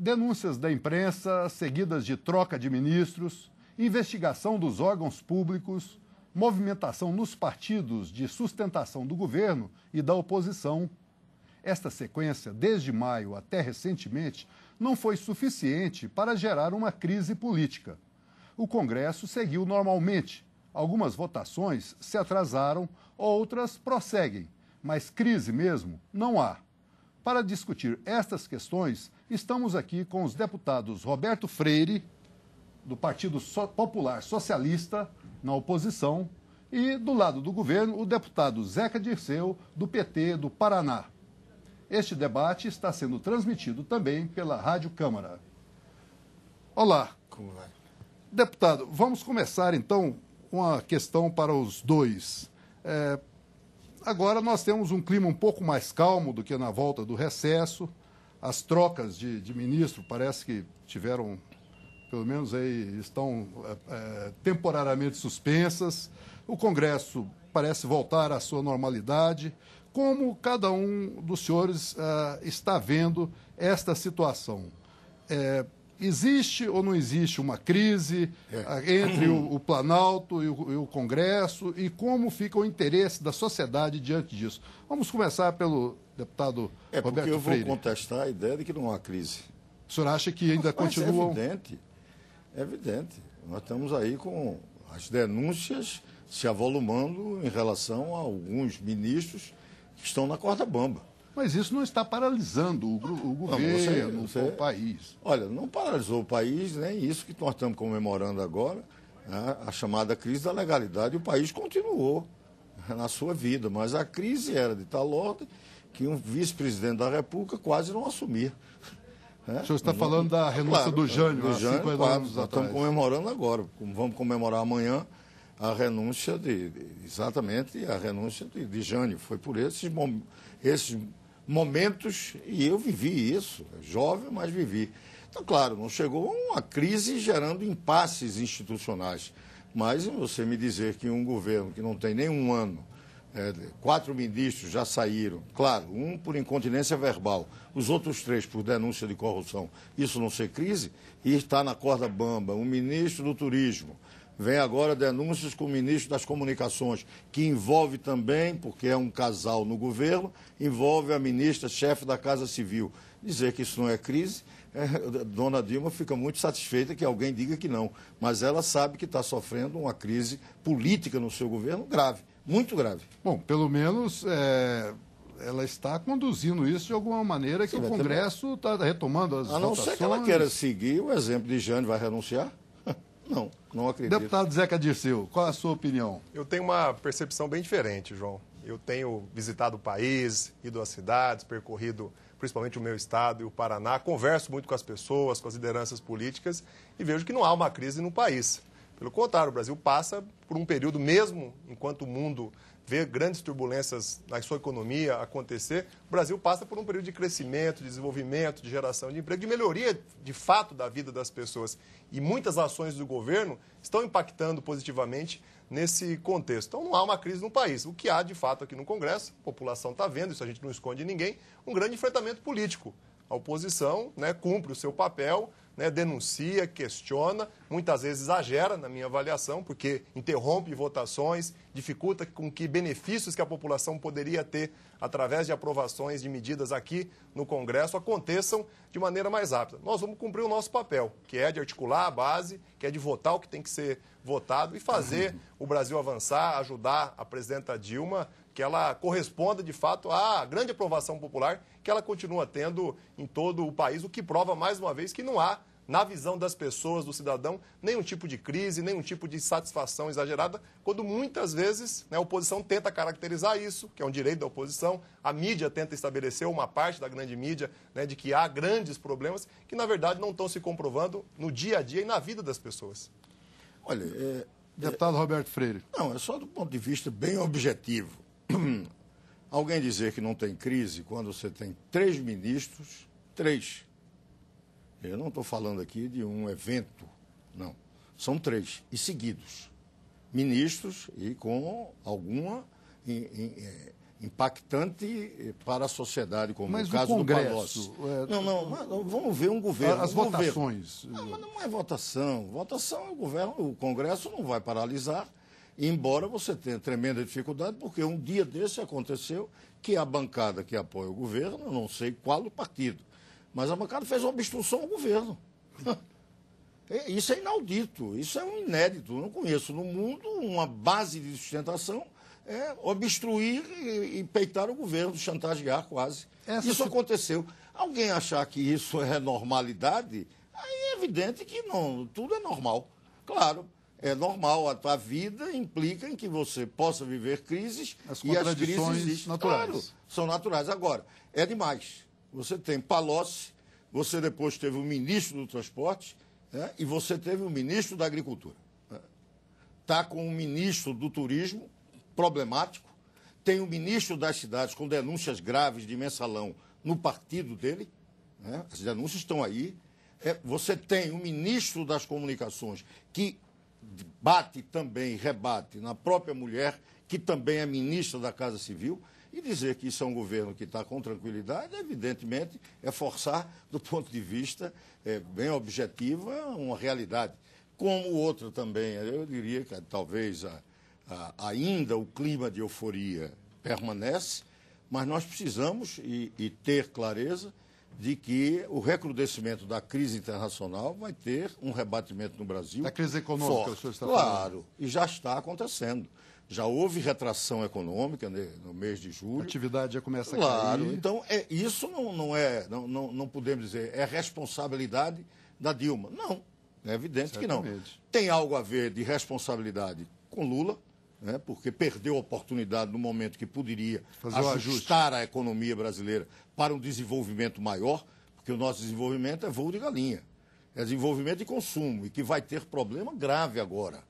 denúncias da imprensa, seguidas de troca de ministros, investigação dos órgãos públicos, movimentação nos partidos de sustentação do governo e da oposição. Esta sequência, desde maio até recentemente, não foi suficiente para gerar uma crise política. O Congresso seguiu normalmente. Algumas votações se atrasaram, outras prosseguem, mas crise mesmo não há. Para discutir estas questões, Estamos aqui com os deputados Roberto Freire, do Partido Popular Socialista, na oposição, e do lado do governo, o deputado Zeca Dirceu, do PT do Paraná. Este debate está sendo transmitido também pela Rádio Câmara. Olá. Como vai? Deputado, vamos começar então uma questão para os dois. É, agora nós temos um clima um pouco mais calmo do que na volta do recesso as trocas de, de ministro parece que tiveram, pelo menos aí, estão é, é, temporariamente suspensas. O Congresso parece voltar à sua normalidade. Como cada um dos senhores é, está vendo esta situação? É, existe ou não existe uma crise é. Ah, entre o, o Planalto e o, e o, Congresso e como fica o interesse da sociedade diante disso? Vamos começar pelo deputado é, Roberto Freire. É porque eu vou contestar a ideia de que não há crise. O senhor acha que ainda Mas é continua? É evidente, é evidente. Nós estamos aí com as denúncias se avolumando em relação a alguns ministros que estão na corda bamba. Mas isso não está paralisando o, o governo, não, o país. Olha, não paralisou o país, nem né? isso que nós estamos comemorando agora, né? a chamada crise da legalidade. O país continuou né, na sua vida, mas a crise era de tal ordem que um vice-presidente da República quase não assumia. Né? O senhor está não, falando da renúncia claro, do Jânio, do Jânio há claro, anos nós atrás. Estamos comemorando agora, vamos comemorar amanhã a renúncia de, exatamente a renúncia de, de Jânio. Foi por esses, esses momentos, e eu vivi isso, jovem, mas vivi. Então, claro, não chegou uma crise gerando impasses institucionais. Mas você me dizer que um governo que não tem nem um ano, é, quatro ministros já saíram, claro, um por incontinência verbal, os outros três por denúncia de corrupção, isso não ser crise, e está na corda bamba, um ministro do turismo, Vem agora denúncias com o ministro das Comunicações, que envolve também, porque é um casal no governo, envolve a ministra, chefe da Casa Civil. Dizer que isso não é crise, é, dona Dilma fica muito satisfeita que alguém diga que não. Mas ela sabe que está sofrendo uma crise política no seu governo grave, muito grave. Bom, pelo menos. É ela está conduzindo isso de alguma maneira que o Congresso está retomando as A não votações. ser que ela queira seguir o exemplo de Jane, vai renunciar? Não, não acredito. Deputado Zeca Dirceu, qual a sua opinião? Eu tenho uma percepção bem diferente, João. Eu tenho visitado o país, ido às cidades, percorrido principalmente o meu estado e o Paraná, converso muito com as pessoas, com as lideranças políticas e vejo que não há uma crise no país. Pelo contrário, o Brasil passa por um período, mesmo enquanto o mundo ver grandes turbulências na sua economia acontecer, o Brasil passa por um período de crescimento, de desenvolvimento, de geração de emprego, de melhoria de fato da vida das pessoas. E muitas ações do governo estão impactando positivamente nesse contexto. Então não há uma crise no país. O que há de fato aqui no Congresso, a população está vendo, isso a gente não esconde ninguém, um grande enfrentamento político. A oposição né, cumpre o seu papel né, denuncia, questiona, muitas vezes exagera na minha avaliação, porque interrompe votações, dificulta com que benefícios que a população poderia ter através de aprovações de medidas aqui no Congresso aconteçam de maneira mais rápida. Nós vamos cumprir o nosso papel, que é de articular a base, que é de votar o que tem que ser votado e fazer o Brasil avançar, ajudar a presidenta Dilma que ela corresponda de fato à grande aprovação popular que ela continua tendo em todo o país, o que prova mais uma vez que não há na visão das pessoas, do cidadão, nenhum tipo de crise, nenhum tipo de satisfação exagerada, quando muitas vezes né, a oposição tenta caracterizar isso, que é um direito da oposição, a mídia tenta estabelecer, uma parte da grande mídia, né, de que há grandes problemas que, na verdade, não estão se comprovando no dia a dia e na vida das pessoas. Olha, é, Deputado é, Roberto Freire. Não, é só do ponto de vista bem objetivo. Alguém dizer que não tem crise quando você tem três ministros, três, eu não estou falando aqui de um evento, não. São três, e seguidos. Ministros e com alguma é, impactante para a sociedade, como mas caso Congresso, do Palocci. É... Não, não, vamos ver um governo. As um votações. Governo. Não, é. mas não é votação. Votação é o governo, o Congresso não vai paralisar, embora você tenha tremenda dificuldade, porque um dia desse aconteceu que a bancada que apoia o governo, não sei qual o partido, mas a bancada fez uma obstrução ao governo. É, isso é inaudito, isso é um inédito. Eu não conheço no mundo uma base de sustentação é obstruir e, peitar o governo, chantagear quase. Essa isso se... aconteceu. Alguém achar que isso é normalidade, aí é evidente que não, tudo é normal. Claro, é normal, a tua vida implica em que você possa viver crises as e as crises naturais. Claro, são naturais. Agora, é demais. Você tem Palocci, você depois teve o ministro do Transporte né? e você teve o ministro da Agricultura. Está né? Tá com o ministro do Turismo, problemático, tem o ministro das Cidades com denúncias graves de mensalão no partido dele, né? as denúncias estão aí. É, você tem o ministro das Comunicações que bate também, rebate na própria mulher, que também é ministra da Casa Civil. E dizer que isso é um governo que está com tranquilidade, evidentemente, é forçar, do ponto de vista é, bem objetivo, uma realidade. Como o outro também, eu diria que talvez a, a, ainda o clima de euforia permanece, mas nós precisamos e, e ter clareza de que o recrudescimento da crise internacional vai ter um rebatimento no Brasil. Da crise econômica, forte. o senhor está falando. Claro, e já está acontecendo já houve retração econômica né, no mês de julho. A atividade já começa a claro, Então, é, isso não, não é, não, não, não podemos dizer, é responsabilidade da Dilma. Não, é evidente Certamente. que não. Tem algo a ver de responsabilidade com Lula, né, porque perdeu a oportunidade no momento que poderia Fazer ajustar a economia brasileira para um desenvolvimento maior, porque o nosso desenvolvimento é voo de galinha, é desenvolvimento de consumo, e que vai ter problema grave agora.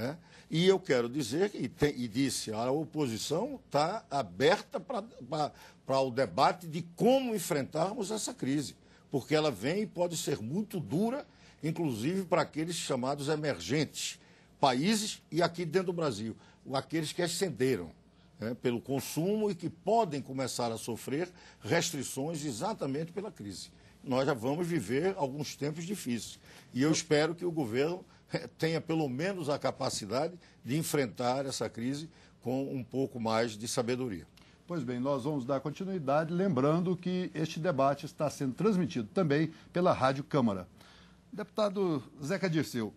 É? E eu quero dizer, e, tem, e disse, a oposição está aberta para o debate de como enfrentarmos essa crise, porque ela vem e pode ser muito dura, inclusive para aqueles chamados emergentes países e aqui dentro do Brasil, aqueles que ascenderam. É, pelo consumo e que podem começar a sofrer restrições exatamente pela crise. Nós já vamos viver alguns tempos difíceis. E eu espero que o governo tenha pelo menos a capacidade de enfrentar essa crise com um pouco mais de sabedoria. Pois bem, nós vamos dar continuidade, lembrando que este debate está sendo transmitido também pela Rádio Câmara. Deputado Zeca Dirceu,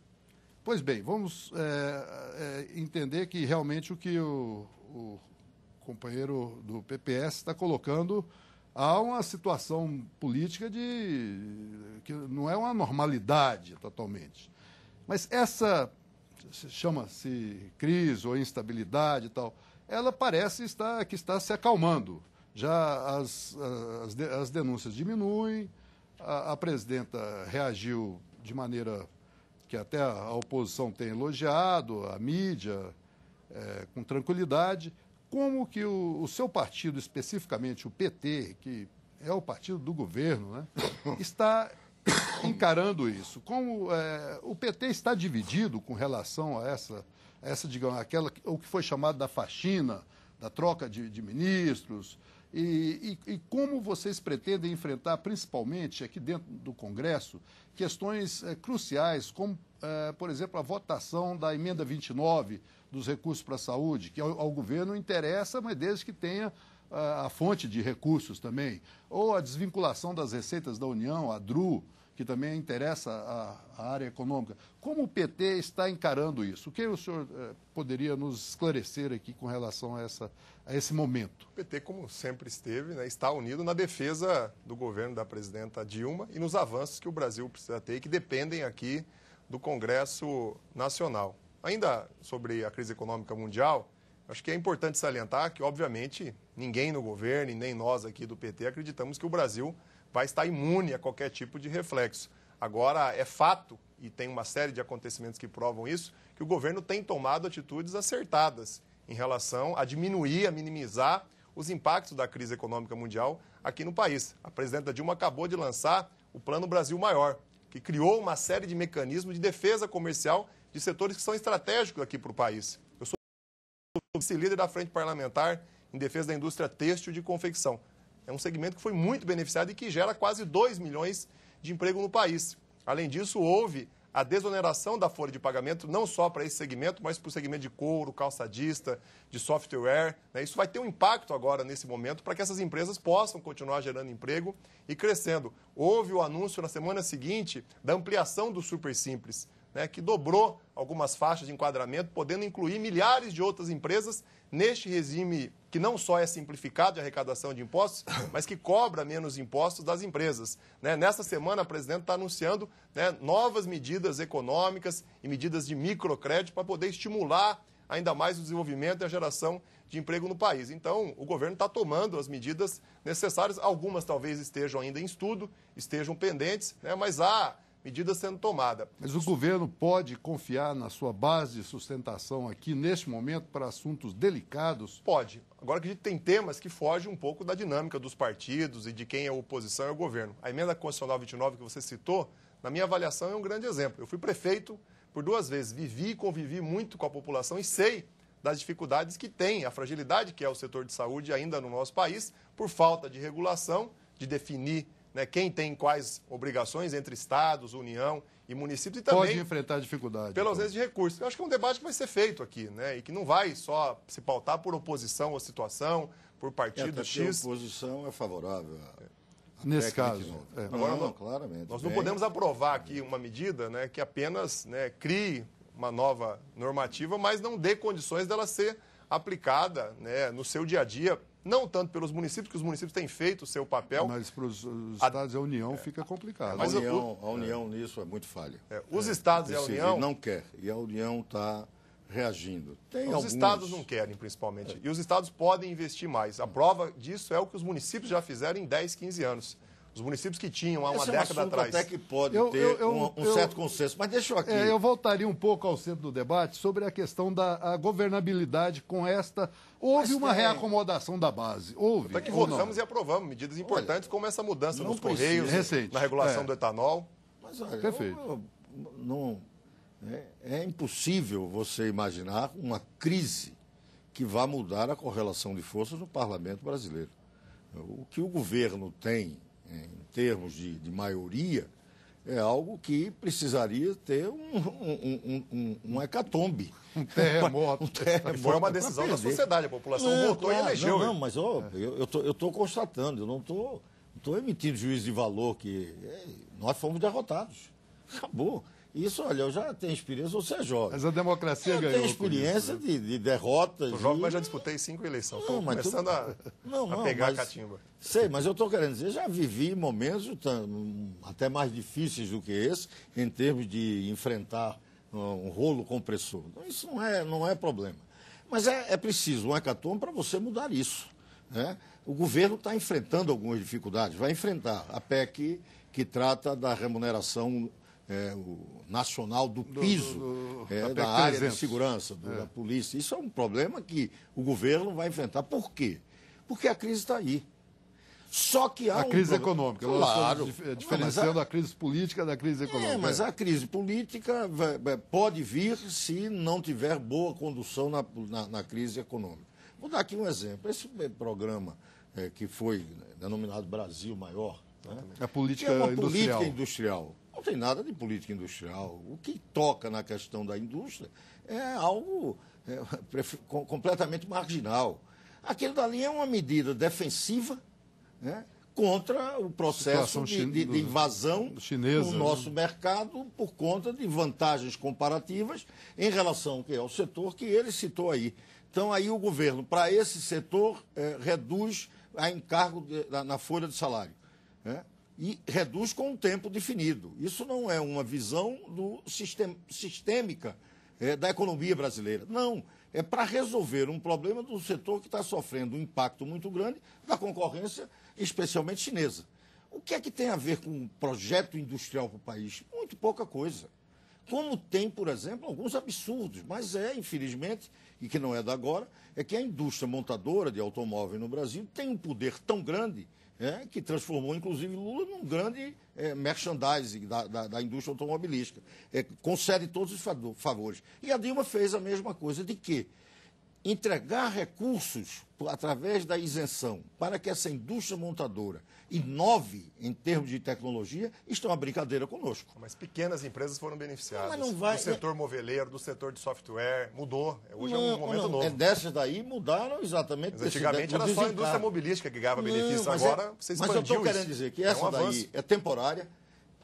pois bem, vamos é, é, entender que realmente o que o, o companheiro do PPS está colocando há uma situação política de que não é uma normalidade totalmente. Mas essa chama-se crise ou instabilidade e tal, ela parece estar, que está se acalmando. Já as, as, as denúncias diminuem, a, a presidenta reagiu de maneira que até a oposição tem elogiado, a mídia, é, com tranquilidade. Como que o, o, seu partido, especificamente o PT, que é o partido do governo, né, está encarando isso? Como é, o PT está dividido com relação a essa, essa digamos, aquela, o que foi chamado da faxina, da troca de, de ministros, e, e, e, como vocês pretendem enfrentar, principalmente aqui dentro do Congresso, questões é, cruciais, como, é, por exemplo, a votação da emenda 29 dos recursos para a saúde, que ao, ao governo interessa, mas desde que tenha a, a fonte de recursos também, ou a desvinculação das receitas da União, a DRU que também interessa a, a área econômica. Como o PT está encarando isso? O que o senhor eh, poderia nos esclarecer aqui com relação a, essa, a esse momento? O PT, como sempre esteve, né, está unido na defesa do governo da presidenta Dilma e nos avanços que o Brasil precisa ter e que dependem aqui do Congresso Nacional. Ainda sobre a crise econômica mundial, acho que é importante salientar que, obviamente, ninguém no governo e nem nós aqui do PT acreditamos que o Brasil vai estar imune a qualquer tipo de reflexo. Agora, é fato, e tem uma série de acontecimentos que provam isso, que o governo tem tomado atitudes acertadas em relação a diminuir, a minimizar os impactos da crise econômica mundial aqui no país. A presidenta Dilma acabou de lançar o Plano Brasil Maior, que criou uma série de mecanismos de defesa comercial de setores que são estratégicos aqui para o país. Eu sou vice-líder da Frente Parlamentar em defesa da indústria têxtil de confecção. É um segmento que foi muito beneficiado e que gera quase 2 milhões de emprego no país. Além disso, houve a desoneração da folha de pagamento, não só para esse segmento, mas para o segmento de couro, calçadista, de software. Né? Isso vai ter um impacto agora, nesse momento, para que essas empresas possam continuar gerando emprego e crescendo. Houve o anúncio na semana seguinte da ampliação do Super Simples né, que dobrou algumas faixas de enquadramento, podendo incluir milhares de outras empresas neste regime que não só é simplificado de arrecadação de impostos, mas que cobra menos impostos das empresas. Né? Nesta semana, a presidente está anunciando né, novas medidas econômicas e medidas de microcrédito para poder estimular ainda mais o desenvolvimento e a geração de emprego no país. Então, o governo está tomando as medidas necessárias. Algumas talvez estejam ainda em estudo, estejam pendentes, né? mas há medida sendo tomada. Mas o governo pode confiar na sua base de sustentação aqui neste momento para assuntos delicados? Pode. Agora que a gente tem temas que fogem um pouco da dinâmica dos partidos e de quem é a oposição e o governo. A emenda constitucional 29 que você citou, na minha avaliação, é um grande exemplo. Eu fui prefeito por duas vezes, vivi e convivi muito com a população e sei das dificuldades que tem, a fragilidade que é o setor de saúde ainda no nosso país, por falta de regulação, de definir né, quem tem quais obrigações entre estados, União e municípios. E também, Pode enfrentar dificuldade. Pela ausência então. de recursos. Eu acho que é um debate que vai ser feito aqui, né, e que não vai só se pautar por oposição ou situação, por partido é, X. A oposição é favorável Nesse caso. É. Agora, não, não, claramente. Nós não bem. podemos aprovar aqui uma medida né, que apenas né, crie uma nova normativa, mas não dê condições dela ser aplicada né, no seu dia a dia não tanto pelos municípios, que os municípios têm feito o seu papel. Mas para os estados a, é e a União é, fica complicado. Mas a União, o, a União é, nisso é muito falha. É, os estados e a União... Não quer, e a União está reagindo. Tem os alguns... estados não querem, principalmente, e os estados podem investir mais. A prova disso é o que os municípios já fizeram em 10, 15 anos. Os municípios que tinham há uma Esse década é um atrás. Até que pode eu, ter eu, eu, um, um certo consenso, mas deixa eu aqui. É, eu voltaria um pouco ao centro do debate sobre a questão da a governabilidade com esta. Houve mas uma tem... reacomodação da base. Houve. Até que votamos e aprovamos medidas importantes, olha, como essa mudança nos Correios, Recente. na regulação é. do etanol. Mas olha, Perfeito. não, é, é impossível você imaginar uma crise que vá mudar a correlação de forças no parlamento brasileiro. O que o governo tem em termos de, de maioria, é algo que precisaria ter um, um, um, um, um hecatombe. Um terremoto. Um terremoto. Foi uma decisão da sociedade, a população não, votou claro, e elegeu. Não, não mas oh, é. eu estou eu tô constatando, eu não estou tô, tô emitindo juízo de valor que é, nós fomos derrotados. Acabou. Isso, olha, eu já tenho experiência, você é jovem. Mas a democracia eu ganhou. Eu tenho experiência isso, né? de, de derrotas. Eu jogo, e... mas já disputei cinco eleições. Estou começando tu... a, não, não, a pegar mas... a catimba. Sei, mas eu estou querendo dizer, já vivi momentos até mais difíceis do que esse, em termos de enfrentar um rolo compressor. Então, isso não é, não é problema. Mas é, é preciso um hecatombe para você mudar isso. Né? O governo está enfrentando algumas dificuldades, vai enfrentar. A PEC que trata da remuneração é, o nacional do piso do, do, do, é, da, da área de segurança, é. da polícia. Isso é um problema que o governo vai enfrentar. Por quê? Porque a crise está aí. Só que há a um crise problema. econômica. Claro. diferenciando a... a... crise política da crise econômica. É, mas a crise política pode vir se não tiver boa condução na, na, na crise econômica. Vou dar aqui um exemplo. Esse programa é, que foi denominado Brasil Maior. Né? É política é uma industrial. política industrial não tem nada de política industrial. O que toca na questão da indústria é algo é, completamente marginal. Aquilo dali é uma medida defensiva né, contra o processo de, de, de, invasão chinesa, no né? nosso né? mercado por conta de vantagens comparativas em relação ao é setor que ele citou aí. Então, aí o governo, para esse setor, é, reduz a encargo de, na, na folha de salário. Né? e reduz com um tempo definido. Isso não é uma visão do sistem, sistêmica é, da economia brasileira. Não, é para resolver um problema do setor que está sofrendo um impacto muito grande da concorrência, especialmente chinesa. O que é que tem a ver com um projeto industrial para o país? Muito pouca coisa. Como tem, por exemplo, alguns absurdos, mas é, infelizmente, e que não é da agora, é que a indústria montadora de automóvel no Brasil tem um poder tão grande é, que transformou, inclusive, Lula num grande é, merchandising da, da, da, indústria automobilística. É, concede todos os favores. E a Dilma fez a mesma coisa de quê? entregar recursos através da isenção para que essa indústria montadora inove em termos de tecnologia, é uma brincadeira conosco. Mas pequenas empresas foram beneficiadas. Não, mas não vai, do setor moveleiro, do setor de software, mudou. Hoje não, é um momento não, novo. É dessas daí mudaram exatamente. Mas antigamente era só a indústria mobilística que ganhava benefício, é- agora é, você expandiu Mas eu estou querendo dizer que essa é um daí é temporária,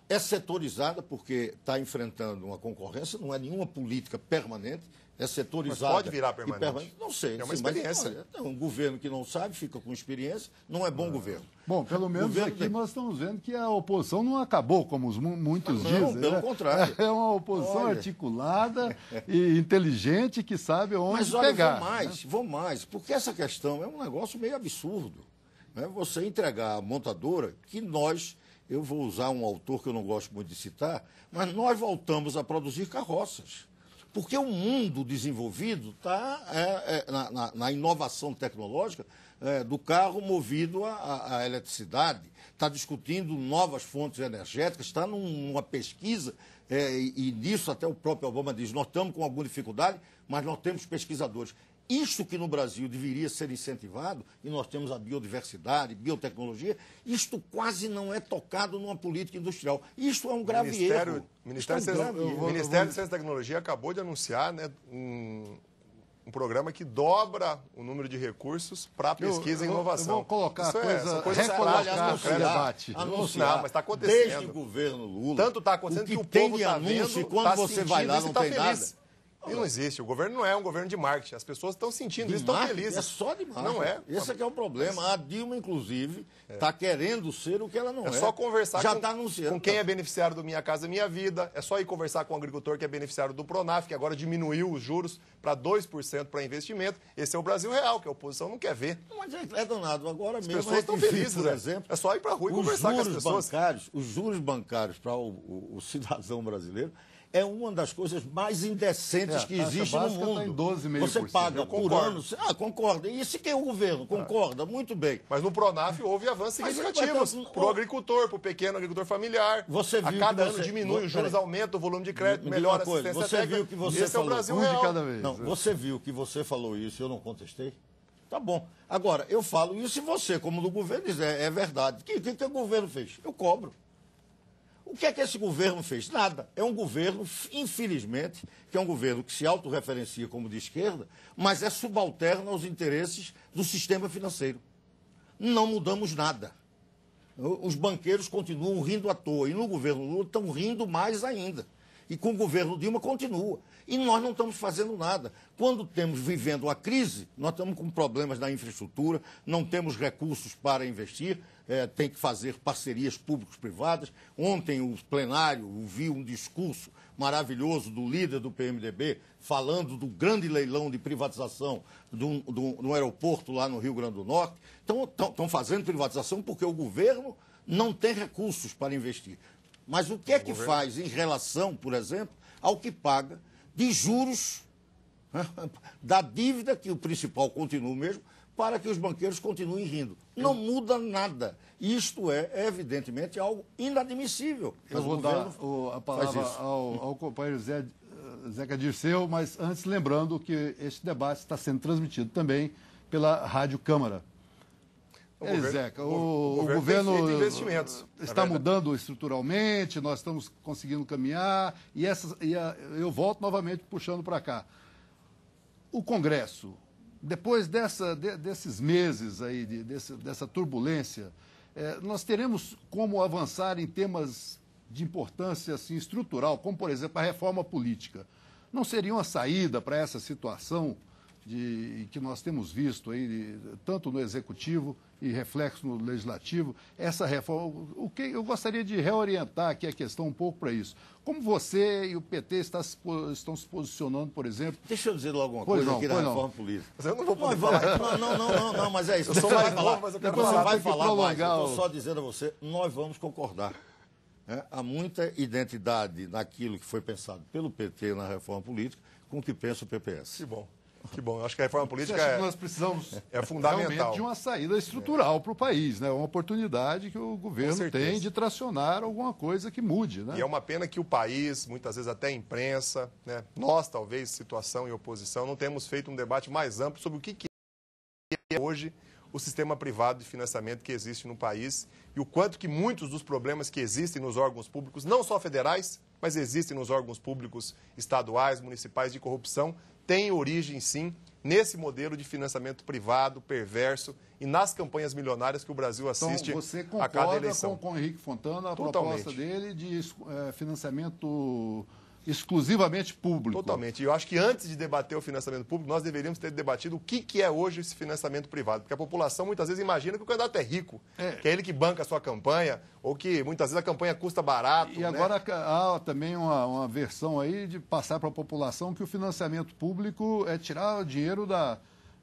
é setorizada porque está enfrentando uma concorrência, não é nenhuma política permanente, é setorizada. Mas pode virar permanente. permanente. Não sei. É uma sim, experiência. Mas, olha, um governo que não sabe, fica com experiência, não é bom ah. governo. Bom, pelo menos governo aqui tem... nós estamos vendo que a oposição não acabou, como os, muitos não, dizem. Pelo né? contrário. É uma oposição olha. articulada e inteligente que sabe onde mas, olha, pegar. Mas vou né? mais, né? vou mais, porque essa questão é um negócio meio absurdo. Né? Você entregar a montadora que nós eu vou usar um autor que eu não gosto muito de citar, mas nós voltamos a produzir carroças. Porque o mundo desenvolvido está é, é, na, na, na, inovação tecnológica é, do carro movido à eletricidade, está discutindo novas fontes energéticas, está numa pesquisa, é, e, e nisso até o próprio Obama diz: nós estamos com alguma dificuldade, mas nós temos pesquisadores. Isso que no Brasil deveria ser incentivado, e nós temos a biodiversidade, biotecnologia, isto quase não é tocado numa política industrial. Isto é um grave Ministério, erro. Ministério, é um grave erro. Ministério de Ciência e Tecnologia acabou de anunciar né, um, um programa que dobra o número de recursos para pesquisa eu, eu, e inovação. Vamos colocar Isso coisa, é, coisa recolocar debate. Anunciar, mas está acontecendo. Desde o governo Lula. Tanto está acontecendo o que, que o povo tem de tá anúncio vendo, e quando tá você vai lá não tá tem nada. E não existe. O governo não é um governo de marketing. As pessoas estão sentindo de isso, estão felizes. É só de marketing. Não é. Esse é que é o problema. É. A Dilma, inclusive, está é. Tá querendo ser o que ela não é. É só conversar Já com, tá anunciando, com quem é beneficiário do Minha Casa Minha Vida. É só ir conversar com o agricultor que é beneficiário do Pronaf, que agora diminuiu os juros para 2% para investimento. Esse é o Brasil real, que a oposição não quer ver. Mas é, é nada Agora As mesmo. As pessoas estão é felizes, por né? exemplo. É só ir para a rua e conversar com as pessoas. Bancários, os juros bancários para o, o, o cidadão brasileiro é uma das coisas mais indecentes é, que existe no mundo. Tá em 12 Você paga por ano. Ah, concorda. E se quem é o governo é. concorda, muito bem. Mas no Pronaf houve avanços significativos para o agricultor, para o pequeno agricultor familiar. Você viu a cada ano você... diminui os juros, aumenta o volume de crédito, melhora a assistência coisa. Você técnica. viu que você Esse falou. é o Brasil um real. De cada vez. Não, é. você viu que você falou isso e eu não contestei? Tá bom. Agora, eu falo isso e você, como do governo, diz, é, é verdade. O que, que, que o governo fez? Eu cobro. O que é que esse governo fez? Nada. É um governo, infelizmente, que é um governo que se autorreferencia como de esquerda, mas é subalterno aos interesses do sistema financeiro. Não mudamos nada. Os banqueiros continuam rindo à toa e no governo Lula estão rindo mais ainda. E com o governo Dilma continua. E nós não estamos fazendo nada. Quando temos vivendo a crise, nós estamos com problemas na infraestrutura, não temos recursos para investir, é, tem que fazer parcerias públicos-privadas. Ontem o plenário ouviu um discurso maravilhoso do líder do PMDB falando do grande leilão de privatização do, do, do aeroporto lá no Rio Grande do Norte. Estão fazendo privatização porque o governo não tem recursos para investir. Mas o que é que faz em relação, por exemplo, ao que paga de juros né, da dívida, que o principal continua o mesmo, para que os banqueiros continuem rindo. Não muda nada. Isto é, é evidentemente, algo inadmissível. Eu vou dar o, a palavra ao, ao, companheiro Zé, Zeca Dirceu, mas antes lembrando que este debate está sendo transmitido também pela Rádio Câmara. O é, governo, Zeca, o, o, o governo, governo é está mudando estruturalmente, nós estamos conseguindo caminhar, e, essas, e a, eu volto novamente puxando para cá. O Congresso, depois dessa, de, desses meses aí, de, desse, dessa turbulência, é, nós teremos como avançar em temas de importância assim, estrutural, como, por exemplo, a reforma política. Não seria uma saída para essa situação de, que nós temos visto aí, de, tanto no executivo e reflexo no legislativo, essa reforma. O que eu gostaria de reorientar aqui a questão um pouco para isso. Como você e o PT está se, estão se posicionando, por exemplo. Deixa eu dizer logo uma coisa não, aqui da reforma não. política. eu não vou poder não, falar. Não, não, não, não, mas é isso. Você vai falar, mas eu quero falar. vai falar mais. Eu estou só dizendo a você, nós vamos concordar. É, há muita identidade naquilo que foi pensado pelo PT na reforma política com o que pensa o PPS. Que bom. Que bom, acho que a reforma política é, nós precisamos é fundamental de uma saída estrutural é. para o país, né? Uma oportunidade que o governo tem de tracionar alguma coisa que mude, né? E é uma pena que o país, muitas vezes até a imprensa, né? Nós talvez situação e oposição não temos feito um debate mais amplo sobre o que, que é hoje o sistema privado de financiamento que existe no país e o quanto que muitos dos problemas que existem nos órgãos públicos, não só federais, mas existem nos órgãos públicos estaduais, municipais de corrupção, têm origem sim nesse modelo de financiamento privado perverso e nas campanhas milionárias que o Brasil então, assiste então, você concorda a cada eleição. Com, com o Henrique Fontana, a Totalmente. proposta dele de é, financiamento exclusivamente público. Totalmente. E eu acho que antes de debater o financiamento público, nós deveríamos ter debatido o que, que é hoje esse financiamento privado. Porque a população muitas vezes imagina que o candidato é rico, é. que é ele que banca a sua campanha, ou que muitas vezes a campanha custa barato. E né? agora há também uma, uma versão aí de passar para a população que o financiamento público é tirar o dinheiro da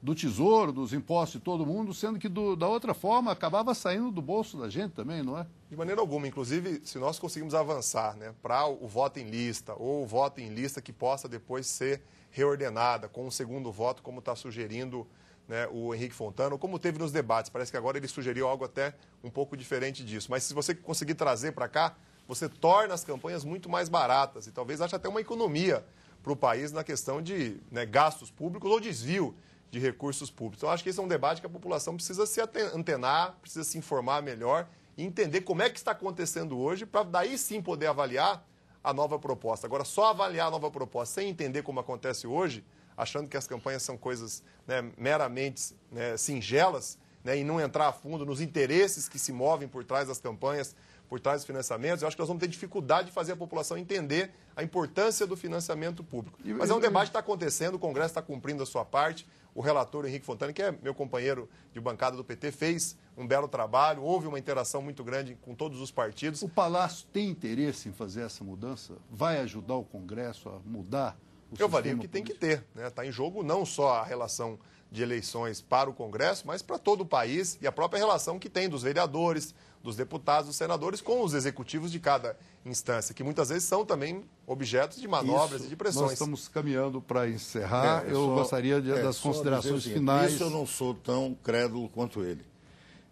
do tesouro, dos impostos de todo mundo, sendo que do, da outra forma acabava saindo do bolso da gente também, não é? De maneira alguma. Inclusive, se nós conseguimos avançar né, para o voto em lista ou o voto em lista que possa depois ser reordenada com o um segundo voto, como está sugerindo né, o Henrique Fontano, como teve nos debates, parece que agora ele sugeriu algo até um pouco diferente disso. Mas se você conseguir trazer para cá, você torna as campanhas muito mais baratas e talvez ache até uma economia para o país na questão de né, gastos públicos ou desvio de recursos públicos. Então, acho que esse é um debate que a população precisa se antenar, precisa se informar melhor e entender como é que está acontecendo hoje, para daí sim poder avaliar a nova proposta. Agora, só avaliar a nova proposta sem entender como acontece hoje, achando que as campanhas são coisas né, meramente né, singelas, né, e não entrar a fundo nos interesses que se movem por trás das campanhas, por trás dos financiamentos, eu acho que nós vamos ter dificuldade de fazer a população entender a importância do financiamento público. Mas é um debate que está acontecendo, o Congresso está cumprindo a sua parte, o relator Henrique Fontana, que é meu companheiro de bancada do PT, fez um belo trabalho, houve uma interação muito grande com todos os partidos. O Palácio tem interesse em fazer essa mudança? Vai ajudar o Congresso a mudar o Eu sistema? Eu vario que político? tem que ter. Está né? Tá em jogo não só a relação de eleições para o Congresso, mas para todo o país e a própria relação que tem dos vereadores, dos deputados, dos senadores com os executivos de cada instância, que muitas vezes são também objetos de manobras isso, e de pressões. Nós estamos caminhando para encerrar. É, eu só, gostaria de, é, das considerações assim, finais. Isso eu não sou tão crédulo quanto ele.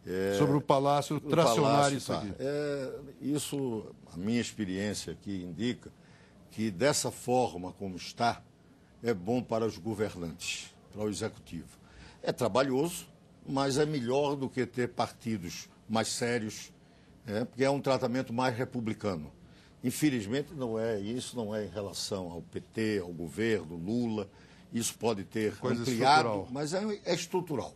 É, Sobre o Palácio, tracionário isso tá. É, isso, a minha experiência aqui indica que dessa forma como está, é bom para os governantes para o executivo. É trabalhoso, mas é melhor do que ter partidos mais sérios, é, porque é um tratamento mais republicano. Infelizmente não é, isso não é em relação ao PT, ao governo, Lula. Isso pode ter Coisa ampliado, estrutural. mas é, é estrutural.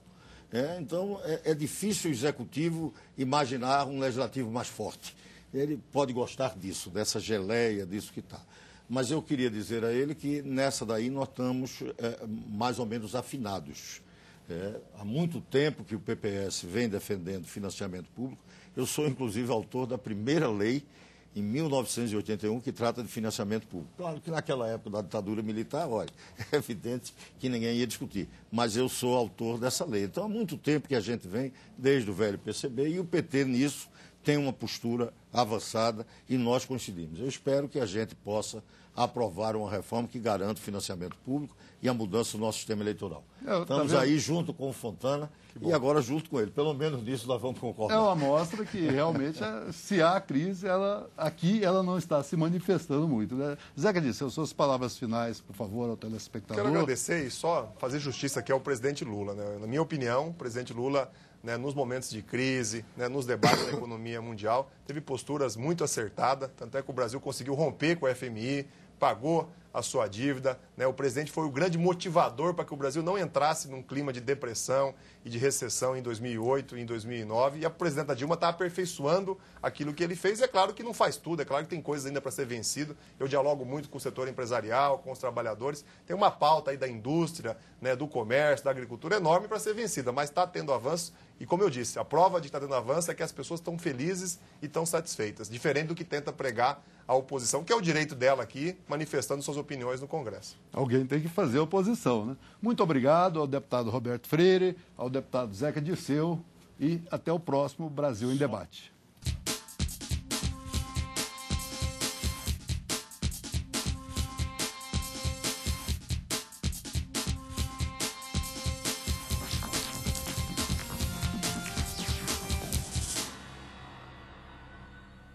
É, então é, é difícil o executivo imaginar um legislativo mais forte. Ele pode gostar disso, dessa geleia, disso que está mas eu queria dizer a ele que nessa daí nós estamos é, mais ou menos afinados. É, há muito tempo que o PPS vem defendendo financiamento público. Eu sou, inclusive, autor da primeira lei em 1981, que trata de financiamento público. Claro que naquela época da ditadura militar, olha, é evidente que ninguém ia discutir. Mas eu sou autor dessa lei. Então, há muito tempo que a gente vem, desde o velho PCB, e o PT nisso tem uma postura avançada e nós coincidimos. Eu espero que a gente possa aprovar uma reforma que garanta o financiamento público e a mudança do nosso sistema eleitoral. Eu, é, tá Estamos tá aí junto com o Fontana e agora junto com ele. Pelo menos nisso nós vamos concordar. É uma amostra que realmente, é, se há crise, ela, aqui ela não está se manifestando muito. Né? Zeca disse, as suas palavras finais, por favor, ao telespectador. Quero agradecer e só fazer justiça aqui ao presidente Lula. Né? Na minha opinião, o presidente Lula né, nos momentos de crise, né, nos debates da economia mundial, teve posturas muito acertadas, tanto é que o Brasil conseguiu romper com a FMI, pagou a sua dívida. Né? O presidente foi o grande motivador para que o Brasil não entrasse num clima de depressão e de recessão em 2008 e em 2009. E a presidenta Dilma está aperfeiçoando aquilo que ele fez. E é claro que não faz tudo, é claro que tem coisas ainda para ser vencido. Eu dialogo muito com o setor empresarial, com os trabalhadores. Tem uma pauta aí da indústria, né, do comércio, da agricultura enorme para ser vencida, mas está tendo avanço. E como eu disse, a prova de que está tendo avanço é que as pessoas estão felizes e estão satisfeitas, diferente do que tenta pregar a oposição, que é o direito dela aqui, manifestando suas opiniões no Congresso. Alguém tem que fazer a oposição, né? Muito obrigado ao deputado Roberto Freire, ao deputado Zeca Disseu e até o próximo Brasil em Debate.